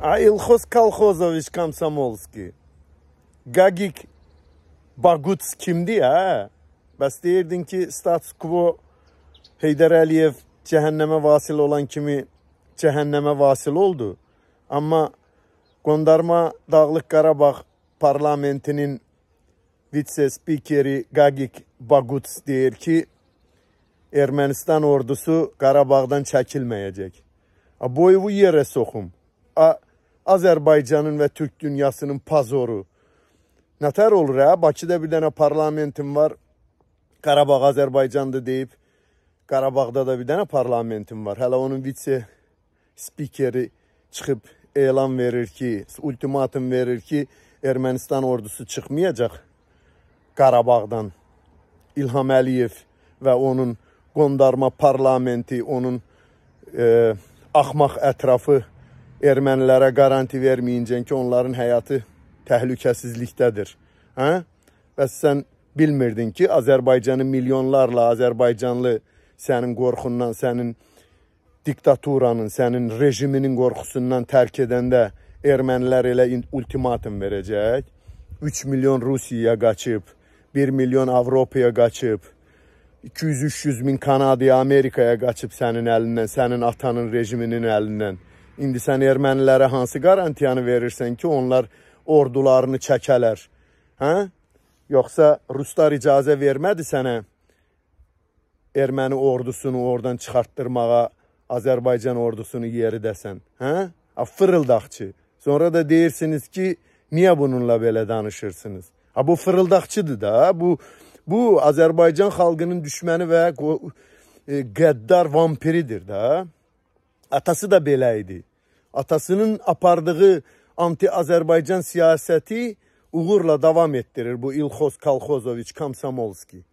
А Илхоз Колхозович Komsomolski. Gagik Baguts kimdi ha? Bəs deyirdin ki, status quo Heydər Əliyev cəhənnəmə vasil olan kimi cəhənnəmə vasil oldu. Amma Qondarma Dağlıq Qarabağ parlamentinin vitse-spikeri Gagik Baguts deyir ki, Ermənistan ordusu Qarabağdan çəkilməyəcək. A boyuvu yerə soxum. A Azərbaycanın və Türk dünyasının pazoru. Nətər olur hə? Bakıda bir dənə parlamentim var. Qarabağ Azərbaycandır deyib. Qarabağda da bir dənə parlamentim var. Hələ onun vitse spikeri çıxıb elan verir ki, ultimatum verir ki, Ermənistan ordusu çıxmayacaq Qarabağdan. İlham Əliyev və onun qondarma parlamenti, onun e, axmaq ətrafı ermənilərə garanti verməyincən ki, onların həyatı təhlükəsizlikdədir. Hə? Bəs sən bilmirdin ki, Azərbaycanın milyonlarla Azərbaycanlı sənin qorxundan, sənin diktaturanın, sənin rejiminin qorxusundan tərk edəndə ermənilər elə ultimatum verəcək. 3 milyon Rusiyaya qaçıb, 1 milyon Avropaya qaçıb, 200-300 min Kanadaya, Amerikaya qaçıb sənin əlindən, sənin atanın rejiminin əlindən. İndi sən ermənilərə hansı qarantiyanı verirsən ki, onlar ordularını çəkələr? Hə? Yoxsa ruslar icazə vermədi sənə erməni ordusunu oradan çıxartdırmağa Azərbaycan ordusunu yeri dəsən? Hə? A, fırıldaqçı. Sonra da deyirsiniz ki, niyə bununla belə danışırsınız? Ha bu fırıldaqçıdır da. Bu bu Azərbaycan xalqının düşməni və e, qəddar vampiridir da. Atası da belə idi atasının apardığı anti-Azərbaycan siyasəti uğurla davam etdirir bu İlxoz Kalxozoviç Komsomolski.